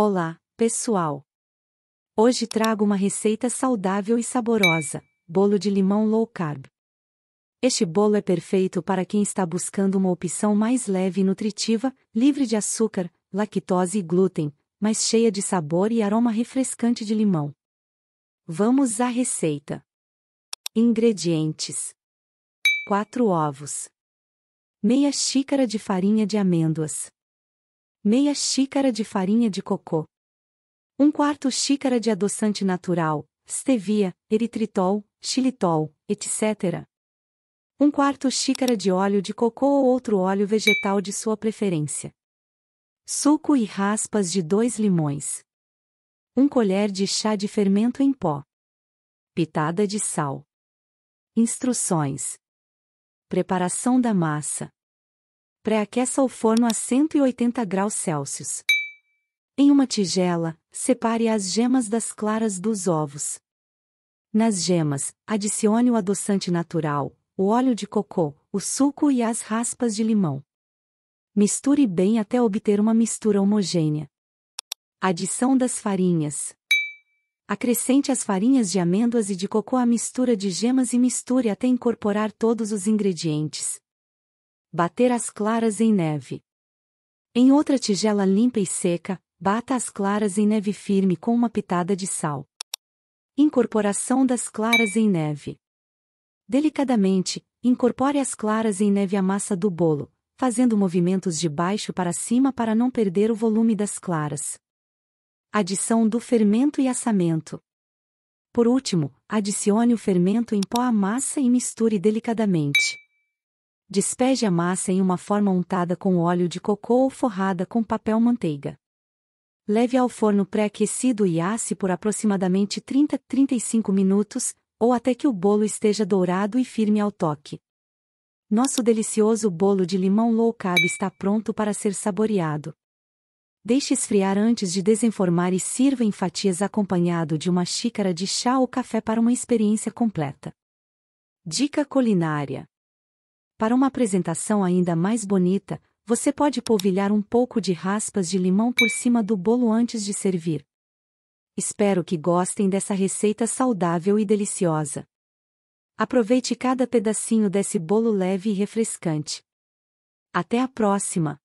Olá, pessoal! Hoje trago uma receita saudável e saborosa: bolo de limão low carb. Este bolo é perfeito para quem está buscando uma opção mais leve e nutritiva, livre de açúcar, lactose e glúten, mas cheia de sabor e aroma refrescante de limão. Vamos à receita. Ingredientes: 4 ovos, meia xícara de farinha de amêndoas, meia xícara de farinha de cocô, um quarto xícara de adoçante natural, stevia, eritritol, xilitol, etc. Um quarto xícara de óleo de cocô ou outro óleo vegetal de sua preferência. Suco e raspas de dois limões. Um colher de chá de fermento em pó. Pitada de sal. Instruções. Preparação da massa. Pré-aqueça o forno a 180 graus Celsius. Em uma tigela, separe as gemas das claras dos ovos. Nas gemas, adicione o adoçante natural, o óleo de cocô, o suco e as raspas de limão. Misture bem até obter uma mistura homogênea. Adição das farinhas. Acrescente as farinhas de amêndoas e de cocô à mistura de gemas e misture até incorporar todos os ingredientes. Bater as claras em neve. Em outra tigela limpa e seca, bata as claras em neve firme com uma pitada de sal. Incorporação das claras em neve. Delicadamente, incorpore as claras em neve à massa do bolo, fazendo movimentos de baixo para cima para não perder o volume das claras. Adição do fermento e assamento. Por último, adicione o fermento em pó à massa e misture delicadamente. Despeje a massa em uma forma untada com óleo de cocô ou forrada com papel manteiga. Leve ao forno pré-aquecido e asse por aproximadamente 30 35 minutos, ou até que o bolo esteja dourado e firme ao toque. Nosso delicioso bolo de limão low carb está pronto para ser saboreado. Deixe esfriar antes de desenformar e sirva em fatias acompanhado de uma xícara de chá ou café para uma experiência completa. Dica culinária para uma apresentação ainda mais bonita, você pode polvilhar um pouco de raspas de limão por cima do bolo antes de servir. Espero que gostem dessa receita saudável e deliciosa. Aproveite cada pedacinho desse bolo leve e refrescante. Até a próxima!